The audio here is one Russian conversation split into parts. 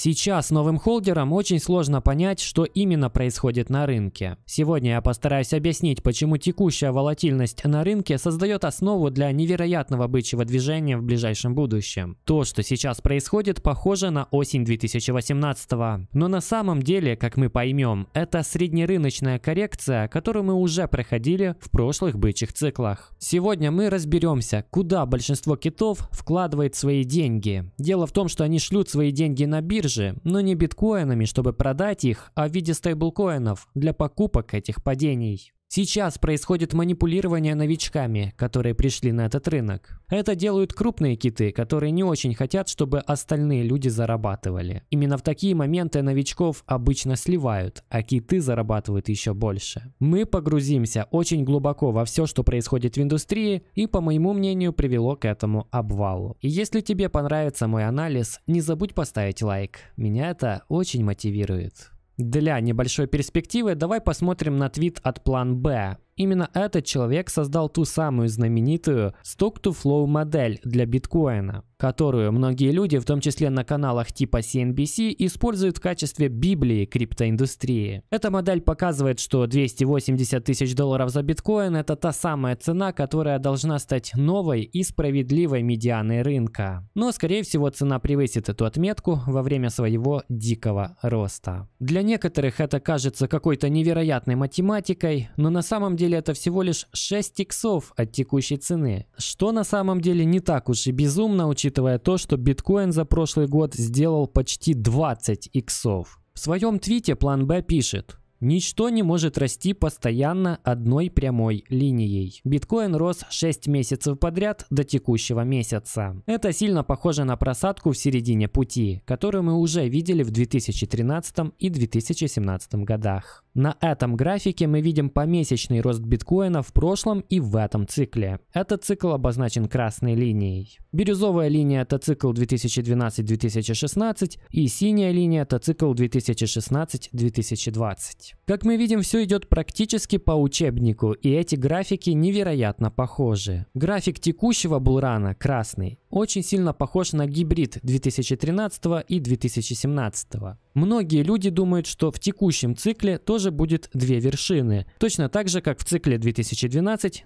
Сейчас новым холдерам очень сложно понять, что именно происходит на рынке. Сегодня я постараюсь объяснить, почему текущая волатильность на рынке создает основу для невероятного бычьего движения в ближайшем будущем. То, что сейчас происходит, похоже на осень 2018 -го. Но на самом деле, как мы поймем, это среднерыночная коррекция, которую мы уже проходили в прошлых бычьих циклах. Сегодня мы разберемся, куда большинство китов вкладывает свои деньги. Дело в том, что они шлют свои деньги на биржу, бирже, но не биткоинами, чтобы продать их, а в виде стейблкоинов для покупок этих падений. Сейчас происходит манипулирование новичками, которые пришли на этот рынок. Это делают крупные киты, которые не очень хотят, чтобы остальные люди зарабатывали. Именно в такие моменты новичков обычно сливают, а киты зарабатывают еще больше. Мы погрузимся очень глубоко во все, что происходит в индустрии, и, по моему мнению, привело к этому обвалу. И если тебе понравится мой анализ, не забудь поставить лайк. Меня это очень мотивирует. Для небольшой перспективы давай посмотрим на твит от план Б. Именно этот человек создал ту самую знаменитую Stock-to-Flow модель для биткоина, которую многие люди, в том числе на каналах типа CNBC, используют в качестве библии криптоиндустрии. Эта модель показывает, что 280 тысяч долларов за биткоин – это та самая цена, которая должна стать новой и справедливой медианой рынка. Но, скорее всего, цена превысит эту отметку во время своего дикого роста. Для некоторых это кажется какой-то невероятной математикой, но на самом деле деле это всего лишь 6 иксов от текущей цены, что на самом деле не так уж и безумно, учитывая то, что биткоин за прошлый год сделал почти 20 иксов. В своем твите план Б пишет Ничто не может расти постоянно одной прямой линией. Биткоин рос 6 месяцев подряд до текущего месяца. Это сильно похоже на просадку в середине пути, которую мы уже видели в 2013 и 2017 годах. На этом графике мы видим помесячный рост биткоина в прошлом и в этом цикле. Этот цикл обозначен красной линией. Бирюзовая линия – это цикл 2012-2016 и синяя линия – это цикл 2016-2020 делать. Как мы видим, все идет практически по учебнику, и эти графики невероятно похожи. График текущего Булрана, красный, очень сильно похож на гибрид 2013 и 2017. Многие люди думают, что в текущем цикле тоже будет две вершины, точно так же, как в цикле 2012-2016.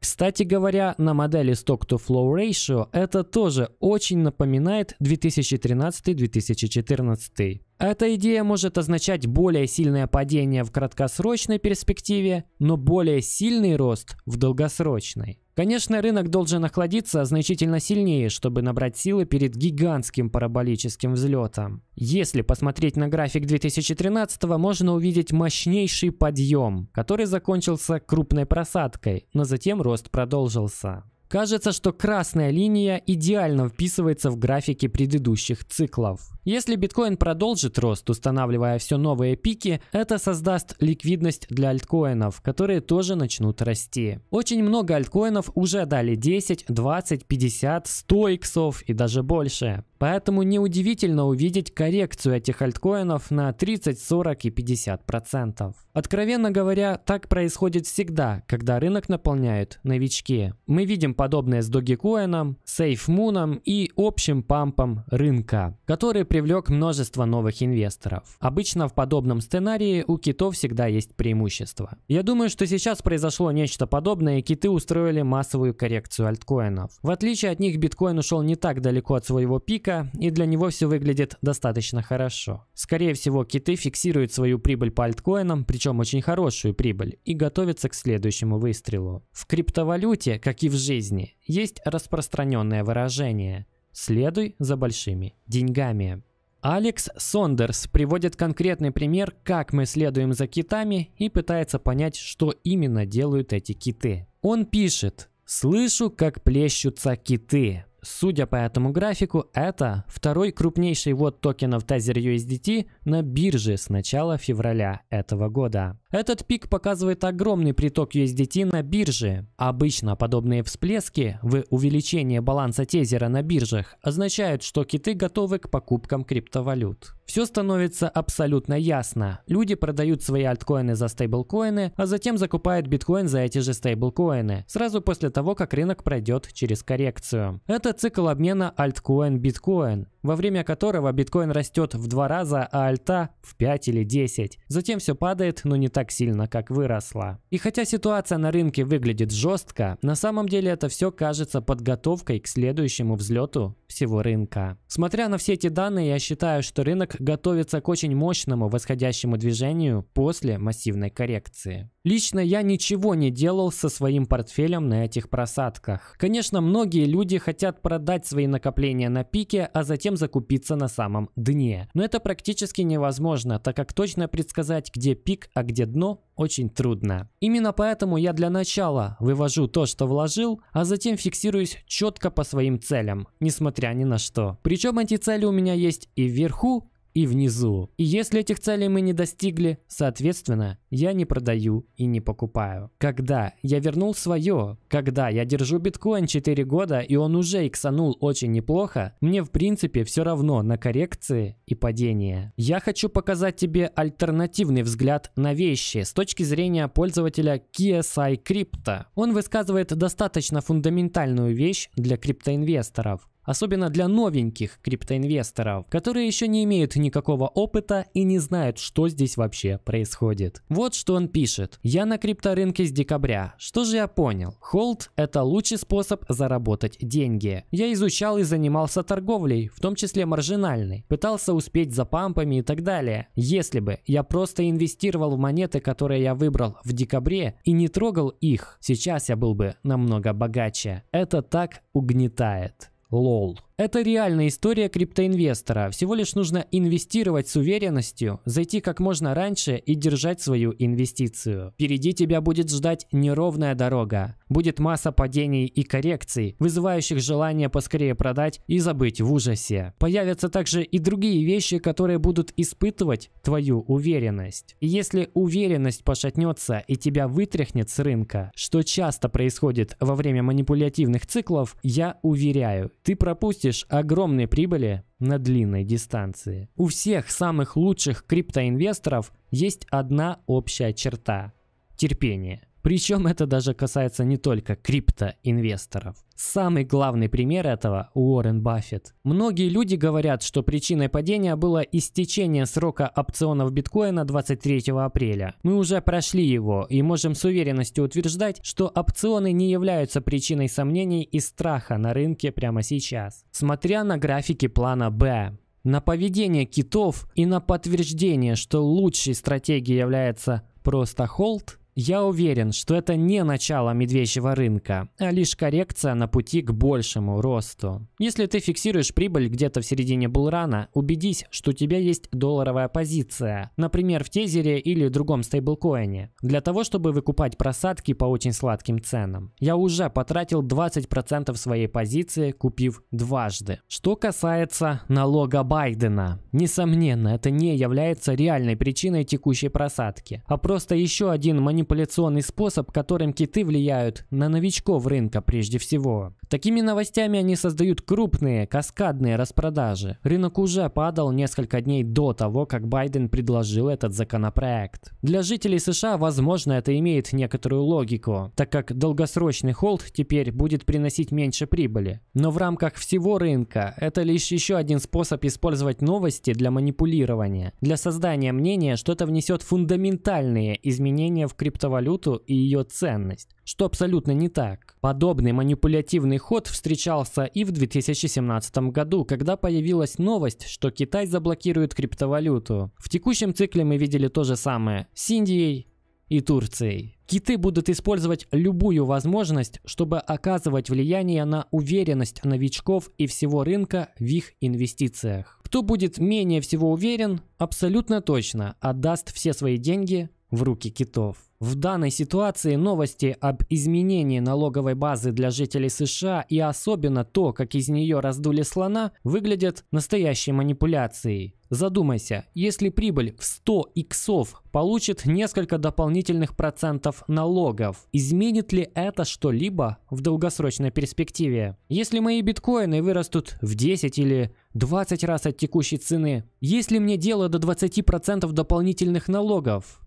Кстати говоря, на модели Stock-to-Flow Ratio это тоже очень напоминает 2013-2014. Эта идея может означать более сильное падение в краткосрочной перспективе, но более сильный рост в долгосрочной. Конечно, рынок должен охладиться значительно сильнее, чтобы набрать силы перед гигантским параболическим взлетом. Если посмотреть на график 2013 можно увидеть мощнейший подъем, который закончился крупной просадкой, но затем рост продолжился. Кажется, что красная линия идеально вписывается в графики предыдущих циклов. Если биткоин продолжит рост, устанавливая все новые пики, это создаст ликвидность для альткоинов, которые тоже начнут расти. Очень много альткоинов уже дали 10, 20, 50, 100 иксов и даже больше. Поэтому неудивительно увидеть коррекцию этих альткоинов на 30, 40 и 50%. процентов. Откровенно говоря, так происходит всегда, когда рынок наполняют новички. Мы видим подобное с Dogecoinом, SafeMoonом и общим пампом рынка, который привлек множество новых инвесторов. Обычно в подобном сценарии у китов всегда есть преимущество. Я думаю, что сейчас произошло нечто подобное, и киты устроили массовую коррекцию альткоинов. В отличие от них биткоин ушел не так далеко от своего пика, рынка, и для него все выглядит достаточно хорошо. Скорее всего, киты фиксируют свою прибыль по альткоинам, причем очень хорошую прибыль, и готовятся к следующему выстрелу. В криптовалюте, как и в жизни, есть распространенное выражение «следуй за большими деньгами». Алекс Сондерс приводит конкретный пример, как мы следуем за китами и пытается понять, что именно делают эти киты. Он пишет «Слышу, как плещутся киты. Судя по этому графику, это второй крупнейший вот токенов Tether USDT на бирже с начала февраля этого года. Этот пик показывает огромный приток USDT на бирже. Обычно подобные всплески в увеличении баланса тезера на биржах означают, что киты готовы к покупкам криптовалют. Все становится абсолютно ясно. Люди продают свои альткоины за стейблкоины, а затем закупают биткоин за эти же стейблкоины, сразу после того, как рынок пройдет через коррекцию. Это цикл обмена альткоин-биткоин во время которого биткоин растет в два раза, а альта в 5 или 10. Затем все падает, но не так сильно, как выросла. И хотя ситуация на рынке выглядит жестко, на самом деле это все кажется подготовкой к следующему взлету всего рынка. Смотря на все эти данные, я считаю, что рынок готовится к очень мощному восходящему движению после массивной коррекции. Лично я ничего не делал со своим портфелем на этих просадках. Конечно, многие люди хотят продать свои накопления на пике, а затем чем закупиться на самом дне. Но это практически невозможно, так как точно предсказать, где пик, а где дно, очень трудно. Именно поэтому я для начала вывожу то, что вложил, а затем фиксируюсь четко по своим целям, несмотря ни на что. Причем эти цели у меня есть и вверху, и внизу. И если этих целей мы не достигли, соответственно, я не продаю и не покупаю. Когда? Я вернул свое. Когда? Я держу биткоин 4 года и он уже иксанул очень неплохо, мне в принципе все равно на коррекции и падение. Я хочу показать тебе альтернативный взгляд на вещи с точки зрения пользователя KSI Crypto. Он высказывает достаточно фундаментальную вещь для криптоинвесторов особенно для новеньких криптоинвесторов, которые еще не имеют никакого опыта и не знают, что здесь вообще происходит. Вот что он пишет. «Я на крипторынке с декабря. Что же я понял? Холд – это лучший способ заработать деньги. Я изучал и занимался торговлей, в том числе маржинальной, пытался успеть за пампами и так далее. Если бы я просто инвестировал в монеты, которые я выбрал в декабре и не трогал их, сейчас я был бы намного богаче. Это так угнетает». Лол. Это реальная история криптоинвестора. Всего лишь нужно инвестировать с уверенностью, зайти как можно раньше и держать свою инвестицию. Впереди тебя будет ждать неровная дорога. Будет масса падений и коррекций, вызывающих желание поскорее продать и забыть в ужасе. Появятся также и другие вещи, которые будут испытывать твою уверенность. И если уверенность пошатнется и тебя вытряхнет с рынка, что часто происходит во время манипулятивных циклов, я уверяю, ты пропустишь получишь огромные прибыли на длинной дистанции. У всех самых лучших криптоинвесторов есть одна общая черта – терпение. Причем это даже касается не только криптоинвесторов. Самый главный пример этого – Уоррен Баффет. Многие люди говорят, что причиной падения было истечение срока опционов биткоина 23 апреля. Мы уже прошли его и можем с уверенностью утверждать, что опционы не являются причиной сомнений и страха на рынке прямо сейчас. Смотря на графики плана Б, на поведение китов и на подтверждение, что лучшей стратегией является просто холд – я уверен, что это не начало медвежьего рынка, а лишь коррекция на пути к большему росту. Если ты фиксируешь прибыль где-то в середине булрана, убедись, что у тебя есть долларовая позиция, например, в тезере или другом стейблкоине, для того, чтобы выкупать просадки по очень сладким ценам. Я уже потратил 20% своей позиции, купив дважды. Что касается налога Байдена, несомненно, это не является реальной причиной текущей просадки, а просто еще один монетарный манипуляционный способ, которым киты влияют на новичков рынка прежде всего. Такими новостями они создают крупные, каскадные распродажи. Рынок уже падал несколько дней до того, как Байден предложил этот законопроект. Для жителей США, возможно, это имеет некоторую логику, так как долгосрочный холд теперь будет приносить меньше прибыли. Но в рамках всего рынка это лишь еще один способ использовать новости для манипулирования, для создания мнения, что это внесет фундаментальные изменения в криптовалюту криптовалюту и ее ценность, что абсолютно не так. Подобный манипулятивный ход встречался и в 2017 году, когда появилась новость, что Китай заблокирует криптовалюту. В текущем цикле мы видели то же самое с Индией и Турцией. Киты будут использовать любую возможность, чтобы оказывать влияние на уверенность новичков и всего рынка в их инвестициях. Кто будет менее всего уверен, абсолютно точно отдаст все свои деньги в руки китов. В данной ситуации новости об изменении налоговой базы для жителей США и особенно то, как из нее раздули слона, выглядят настоящей манипуляцией. Задумайся, если прибыль в 100 иксов получит несколько дополнительных процентов налогов, изменит ли это что-либо в долгосрочной перспективе? Если мои биткоины вырастут в 10 или 20 раз от текущей цены, есть ли мне дело до 20% дополнительных налогов?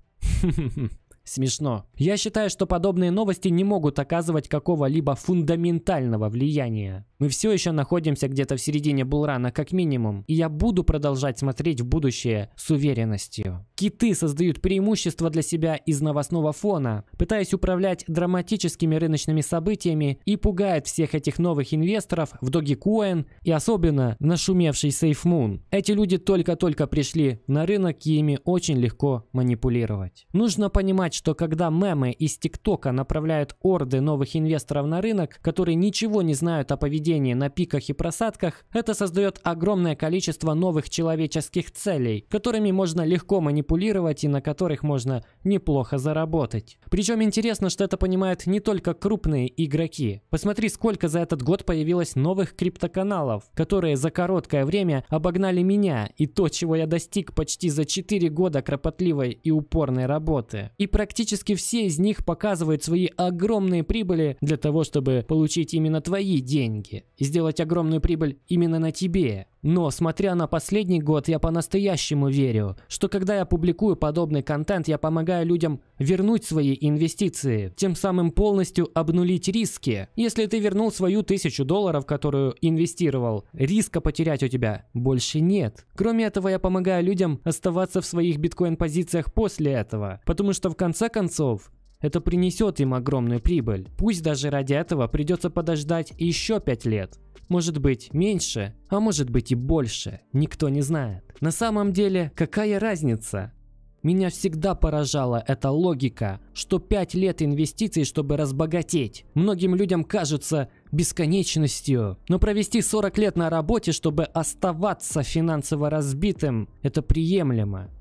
Смешно. Я считаю, что подобные новости не могут оказывать какого-либо фундаментального влияния. Мы все еще находимся где-то в середине Булрана, как минимум, и я буду продолжать смотреть в будущее с уверенностью. Киты создают преимущество для себя из новостного фона, пытаясь управлять драматическими рыночными событиями и пугает всех этих новых инвесторов в Dogecoin и особенно нашумевший SafeMoon. Эти люди только-только пришли на рынок и ими очень легко манипулировать. Нужно понимать, что когда мемы из ТикТока направляют орды новых инвесторов на рынок, которые ничего не знают о поведении поведение на пиках и просадках, это создает огромное количество новых человеческих целей, которыми можно легко манипулировать и на которых можно неплохо заработать. Причем интересно, что это понимают не только крупные игроки. Посмотри, сколько за этот год появилось новых криптоканалов, которые за короткое время обогнали меня и то, чего я достиг почти за 4 года кропотливой и упорной работы. И практически все из них показывают свои огромные прибыли для того, чтобы получить именно твои деньги рынке и сделать огромную прибыль именно на тебе. Но, смотря на последний год, я по-настоящему верю, что когда я публикую подобный контент, я помогаю людям вернуть свои инвестиции, тем самым полностью обнулить риски. Если ты вернул свою тысячу долларов, которую инвестировал, риска потерять у тебя больше нет. Кроме этого, я помогаю людям оставаться в своих биткоин-позициях после этого, потому что в конце концов, это принесет им огромную прибыль. Пусть даже ради этого придется подождать еще 5 лет. Может быть меньше, а может быть и больше, никто не знает. На самом деле, какая разница? Меня всегда поражала эта логика, что 5 лет инвестиций, чтобы разбогатеть. Многим людям кажется бесконечностью, но провести 40 лет на работе, чтобы оставаться финансово разбитым, это приемлемо.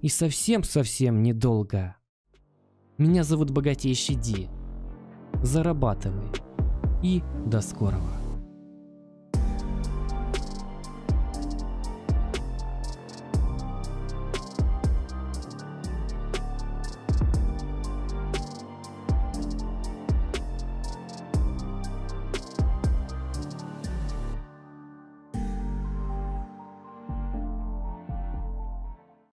И совсем-совсем недолго. Меня зовут Богатейший Ди. Зарабатывай. И до скорого.